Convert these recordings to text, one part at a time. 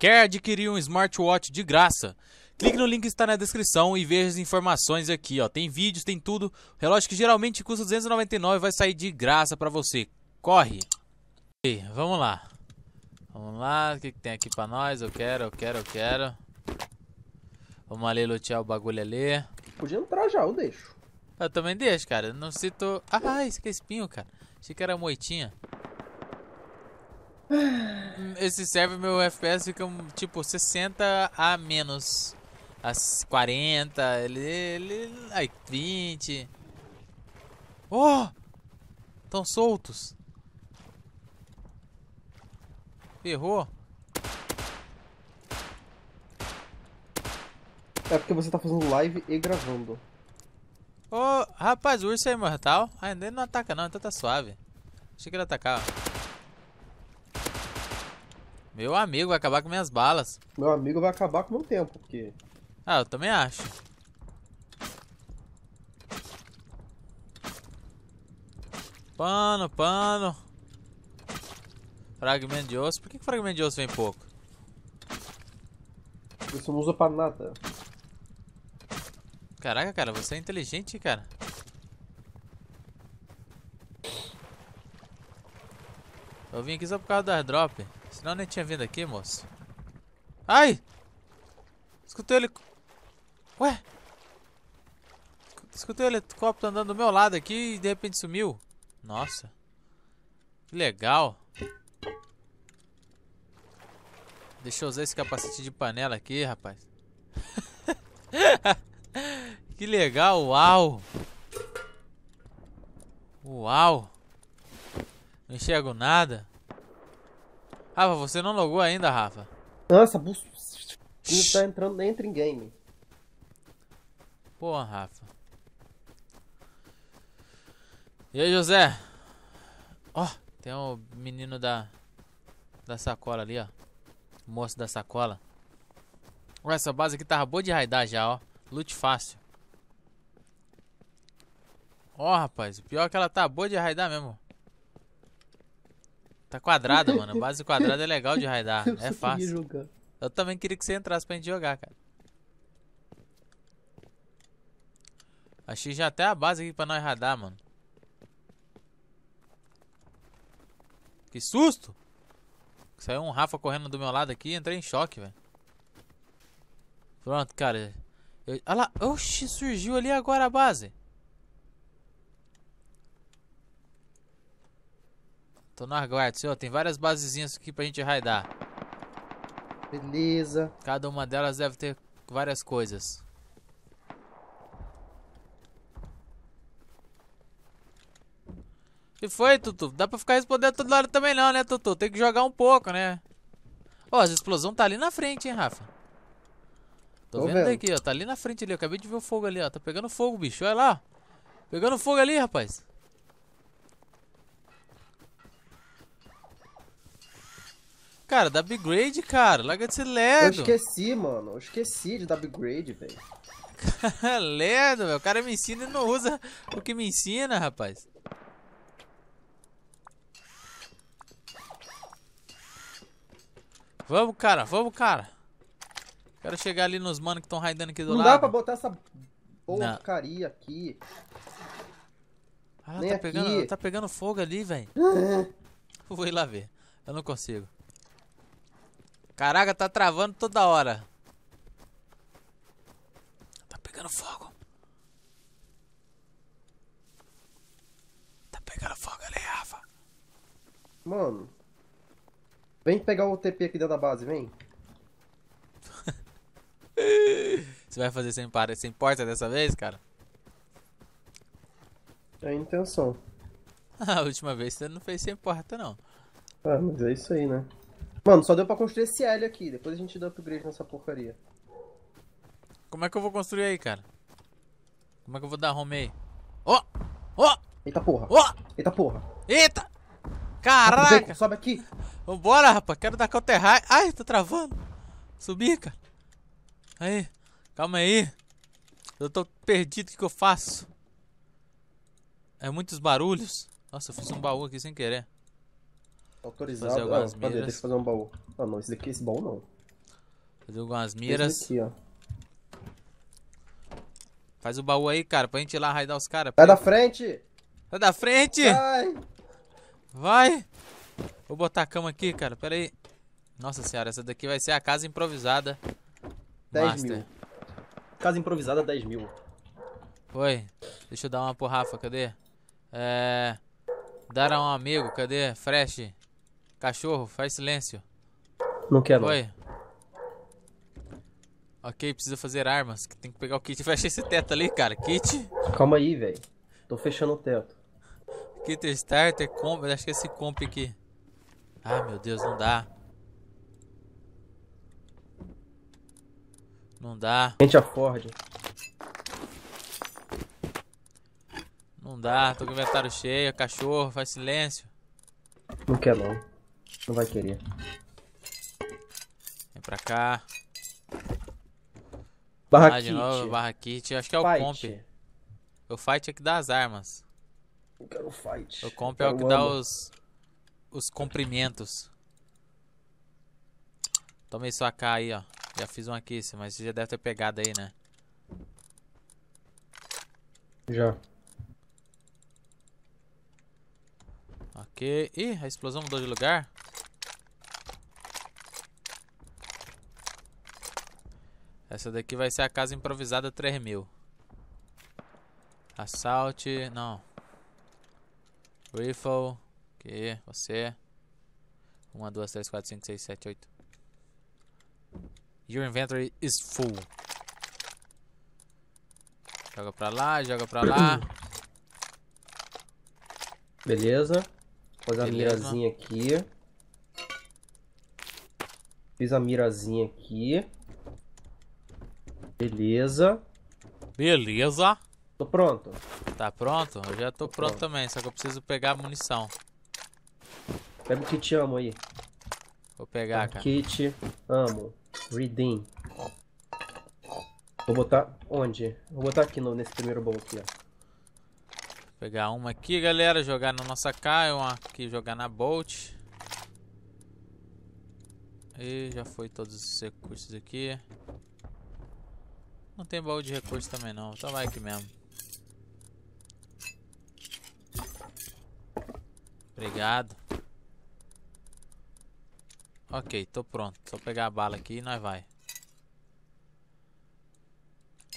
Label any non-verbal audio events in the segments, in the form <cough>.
Quer adquirir um smartwatch de graça? Clique no link que está na descrição e veja as informações aqui, ó. Tem vídeos, tem tudo. O relógio que geralmente custa 299 vai sair de graça para você. Corre. E, vamos lá. Vamos lá, o que, que tem aqui para nós? Eu quero, eu quero, eu quero. Vamos ali lutear o bagulho ali. Podia entrar já, eu deixo. Eu também deixo, cara. Não cito... Ah, isso aqui é espinho, cara. Achei que era moitinha. Esse serve meu FPS fica tipo 60 a menos. As 40, ele. ele aí, 20. Oh! Estão soltos. Ferrou. É porque você tá fazendo live e gravando. Ô, oh, rapaz, o urso é imortal. Ah, ainda ele não ataca não, então tá suave. Achei que ele atacava. Meu amigo, vai acabar com minhas balas. Meu amigo vai acabar com o meu tempo, porque... Ah, eu também acho. Pano, pano. Fragmento de osso. Por que, que fragmento de osso vem pouco? Isso não usa pra nada. Caraca, cara, você é inteligente, cara. Eu vim aqui só por causa do airdrop. Senão nem tinha vindo aqui, moço. Ai! Escutei ele... Ué? Escutei o helicóptero tá andando do meu lado aqui e de repente sumiu. Nossa. Que legal. Deixa eu usar esse capacete de panela aqui, rapaz. <laughs> que legal, uau. Uau. Não enxergo nada. Rafa, você não logou ainda, Rafa? Nossa, bu... não tá entrando nem entra em game. Porra, Rafa. E aí, José? Ó, oh, tem o um menino da da sacola ali, ó. O moço da sacola. Olha, essa base aqui tava boa de raidar já, ó. Lute fácil. Ó, oh, rapaz, pior é que ela tá boa de raidar mesmo. Tá quadrada, mano. <laughs> Base quadrada é legal de raidar. é fácil. Jogar. Eu também queria que você entrasse pra gente jogar, cara. Achei já até a base aqui pra nós radar, mano. Que susto! Saiu um Rafa correndo do meu lado aqui e entrei em choque, velho. Pronto, cara. Eu... Olha lá. Oxi, surgiu ali agora a base. Tô no aguardo, senhor. Tem várias basezinhas aqui pra gente raidar. Beleza. Cada uma delas deve ter várias coisas. E foi, Tutu? Dá pra ficar respondendo toda hora também não, né, Tutu? Tem que jogar um pouco, né? Ó, oh, as explosão tá ali na frente, hein, Rafa? Tô, Tô vendo, aqui, daqui, ó. Tá ali na frente ali. Eu acabei de ver o fogo ali, ó. Tá pegando fogo, bicho. Olha lá. Pegando fogo ali, rapaz. cara. Dá upgrade, cara. Larga de ser lerdo. Eu esqueci, mano. Eu esqueci de dar upgrade, velho. <laughs> lerdo, velho. O cara me ensina e não usa o que me ensina, rapaz. Vamos, cara. Vamos, cara. Quero chegar ali nos manos que estão raidando aqui do não lado. Não dá pra botar essa porcaria aqui. Ah, tá pegando, tá pegando, fogo ali, velho. <laughs> Vou ir lá ver. Eu não consigo. Caraca, tá travando toda hora. Tá pegando fogo. Tá pegando fogo ali, Rafa. Mano. Vem pegar o TP aqui dentro da base, vem. <laughs> Você vai fazer sem, para, sem porta dessa vez, cara? É a intenção. <laughs> a última vez você não fez sem porta, não. Ah, mas é isso aí, né? Mano, só deu pra construir esse L aqui. Depois a gente dá upgrade nessa porcaria. Como é que eu vou construir aí, cara? Como é que eu vou dar home aí? Ó! Oh! Ó! Oh! Eita porra! Ó! Oh! Eita porra! Eita! Caraca! sobe aqui! Vambora, rapaz! Quero dar counter high. Ai, tô tá travando! Subi, cara! Aí! Calma aí! Eu tô perdido, o que, que eu faço? É muitos barulhos. Nossa, eu fiz um baú aqui sem querer. Autorizado. Fazer algumas ah, cadê? Deixa eu fazer um baú. Ah, não, esse daqui, esse baú não. Fazer algumas miras. Esse ó. Faz o baú aí, cara, pra gente ir lá raidar os caras. Sai da frente! Sai da frente! Vai! Vai! Vou botar a cama aqui, cara, pera aí. Nossa senhora, essa daqui vai ser a casa improvisada. 10 Master. mil. Casa improvisada, 10 mil. Oi, deixa eu dar uma porrafa, cadê? É... Dar a um amigo, cadê? Fresh. Cachorro, faz silêncio. Não quero. Oi. Ok, precisa fazer armas. Tem que pegar o kit. Fecha esse teto ali, cara. Kit. Calma aí, velho. Tô fechando o teto. Kit starter, comp. Acho que é esse comp aqui. Ah, meu Deus, não dá. Não dá. Gente, a Ford. Não dá, tô com o inventário cheio, cachorro, faz silêncio. Não quer não. Não vai querer. Vem pra cá. Barra ah, de kit. novo, barra kit. Acho que é o fight. comp. O fight é que dá as armas. Eu quero fight. O comp é o que dá os... Os comprimentos. Tomei sua AK aí, ó. Já fiz uma aqui, mas você já deve ter pegado aí, né? Já. Ok. Ih, a explosão mudou de lugar. Essa daqui vai ser a casa improvisada 3000. Assalte, não. Rifle, que você. 1, 2, 3, 4, 5, 6, 7, 8. Your inventory is full. Joga pra lá, joga pra lá. Beleza. Fazer a mirazinha aqui. Fiz a mirazinha aqui. Beleza. Beleza. Tô pronto. Tá pronto? Eu já tô, tô pronto, pronto, também, só que eu preciso pegar a munição. Pega o kit amo aí. Vou pegar, Pega cara. Kit amo. Redeem. Vou botar onde? Vou botar aqui no, nesse primeiro bom aqui, ó. Pegar uma aqui, galera, jogar na nossa K, uma aqui jogar na Bolt. E já foi todos os recursos aqui. Não tem baú de recurso também não, então tá vai aqui mesmo. Obrigado. Ok, tô pronto. Só pegar a bala aqui e nós vai.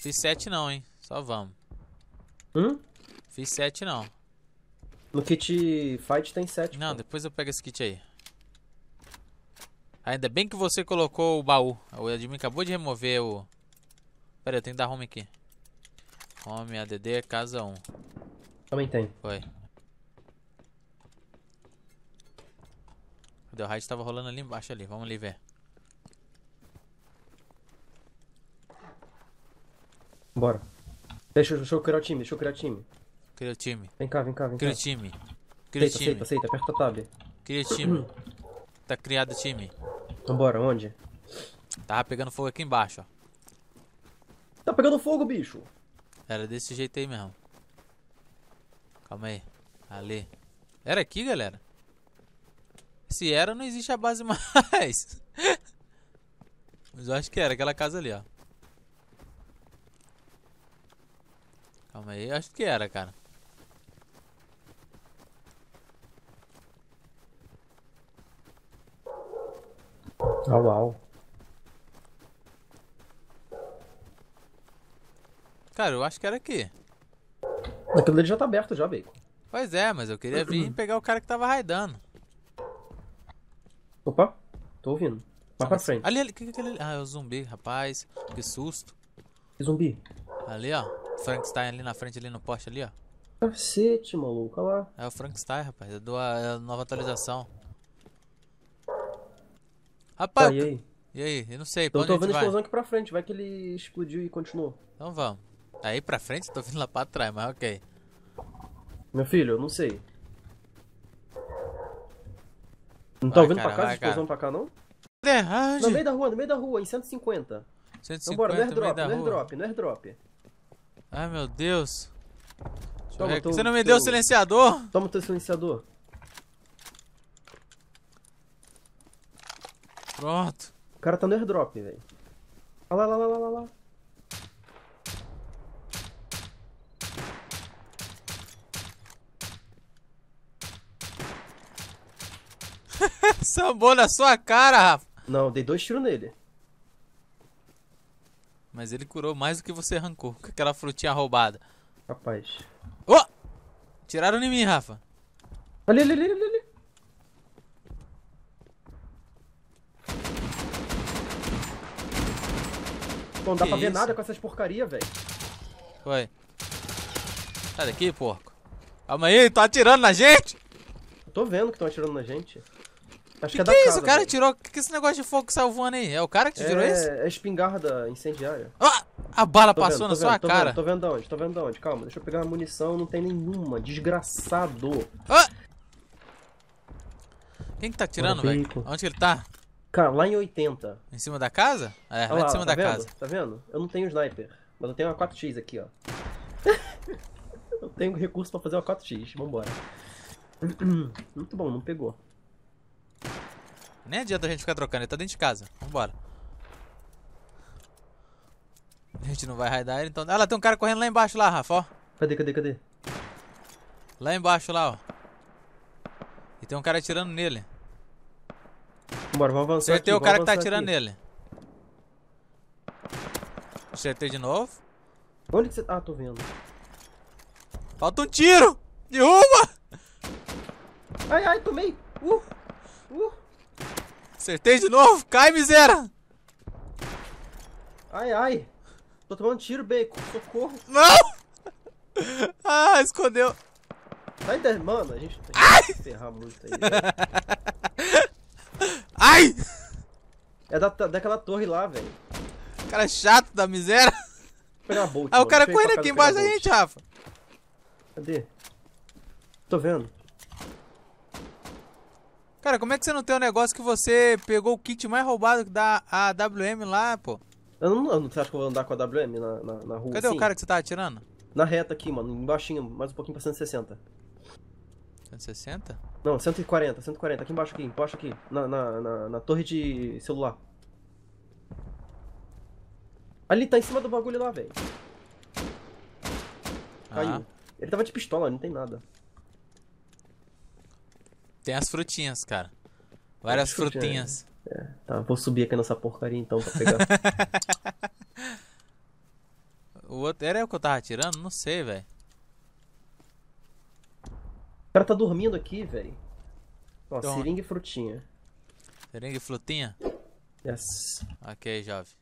Fiz sete não, hein. Só vamos. Hum? Fiz sete não. No kit fight tem sete. Não, pô. depois eu pego esse kit aí. Ainda bem que você colocou o baú. O Admin acabou de remover o... Pera, eu tenho que dar home aqui. Home, ADD, casa 1. Também tem. Foi. O raid estava rolando ali embaixo ali. Vamos ali ver. Bora. Deixa, deixa eu criar o time, deixa eu criar o time. Cria o time. Vem cá, vem cá, vem Cria cá. o time. Cria aceita, o time. Aceita, aceita, aperta tab. Cria o time. tá criado o time. Vambora, onde? Tava pegando fogo aqui embaixo, ó. Tá pegando fogo, bicho. Era desse jeito aí mesmo. Calma aí. Ali. Era aqui, galera? Se era, não existe a base <laughs> mais. Mas eu acho que era aquela casa ali, ó. Calma aí, eu acho que era, cara. Ah, au, au. Cara, eu acho que era aqui. Aquilo dele já tá aberto já, Bacon. Pois é, mas eu queria vir e <clears throat> pegar o cara que tava raidando. Opa, tô ouvindo. Vai pra frente. Ali, ali, que que é ali? Ah, é o zumbi, rapaz. Que susto. Que zumbi? Ali, ó. Frankenstein ali na frente, ali no poste ali, ó. Cacete, maluco, olha lá. É o Frankenstein, rapaz. É, do, é a nova atualização. Rapaz, Tá, e aí? e aí? Eu não sei, pra Eu tô vendo a explosão aqui pra frente, vai que ele explodiu e continuou. Então vamos. Aí pra frente? Tô vindo lá pra trás, mas ok. Meu filho, eu não sei. Não tá vai, tá ouvindo cara, pra cá? vai, explosão pra cá, não? É, onde? No meio da rua, no meio da rua, em 150. 150, Vambora, no airdrop, no airdrop, no airdrop. Ai, meu Deus. Toma, Você não me deu o silenciador? Toma o teu silenciador. Pronto. O cara tá no airdrop, velho. Olha lá, lá, lá, lá, lá. Sambou na sua cara, Rafa. Não, dei dois tiros nele. Mas ele curou mais do que você arrancou com aquela frutinha roubada. Rapaz. Oh! Tiraram em mim, Rafa. Ali, ali, ali, ali. Não dá que pra ver isso? nada com essas porcarias, velho. Foi. Sai daqui, porco. Calma aí, tá atirando na gente? tô vendo que estão atirando na gente. Acho que, que, é que é, é isso? Casa, o cara velho. tirou. Que, que esse negócio de fogo que saiu voando aí? É o cara que te é, tirou isso? É espingarda incendiária. Ah! A bala tô passou vendo, na sua vendo, cara. Tô vendo, tô vendo de onde, tô vendo de onde. Calma, deixa eu pegar uma munição, não tem nenhuma. Desgraçado. Ah! Quem que tá tirando, velho? Onde que ele tá? Cara, lá em 80. Em cima da casa? É, ah, lá, em cima tá da vendo? casa. Tá vendo? Eu não tenho sniper, mas eu tenho uma 4x aqui, ó. <laughs> eu tenho recurso pra fazer uma 4x, vambora. <clears throat> Muito bom, não pegou. Nem adianta a gente ficar trocando, ele tá dentro de casa. Vambora. A gente não vai raidar ele, então... Ah, lá tem um cara correndo lá embaixo, lá, Rafa, ó. Cadê, cadê, cadê? Lá embaixo, lá, ó. E tem um cara atirando nele. Bora, vamos avançar Acertei aqui, o cara que tá atirando aqui. nele. Acertei de novo. Onde que você... Tá? Ah, tô vendo. Falta um tiro! Derruba! Ai, ai, tomei! Uh! Uh! Acertei de novo. Cai, miséria. Ai, ai. Tô tomando tiro, Bacon. Socorro. Não! <laughs> Ah, escondeu. Sai daí, mano. A gente, a gente ferrar muito aí. <laughs> Ai! É da, daquela torre lá, velho. Cara chato da miséria. Foi na bolt, ah, mano. o cara correndo aqui embaixo da gente, Rafa. Cadê? Tô vendo. Cara, como é que você não tem um negócio que você pegou o kit mais roubado da AWM lá, pô? Eu não, eu não, você acha que eu vou andar com a WM na, na, na rua? Cadê assim? o cara que você tá atirando? Na reta aqui, mano, embaixo, mais um pouquinho pra 160. 160? Não, 140, 140, aqui embaixo, aqui, embaixo aqui, na, na, na, na torre de celular. Ali, tá em cima do bagulho lá, velho. Caiu. Ah. Ele tava de pistola, não tem nada. Tem as frutinhas, cara. Várias né? frutinhas. É, tá, vou subir aqui nessa porcaria então pra pegar. <laughs> o outro era eu que eu tava atirando? Não sei, velho. O cara tá dormindo aqui, velho. Ó, Toma. seringa e frutinha. Seringa e frutinha? Yes. Ok, jovem.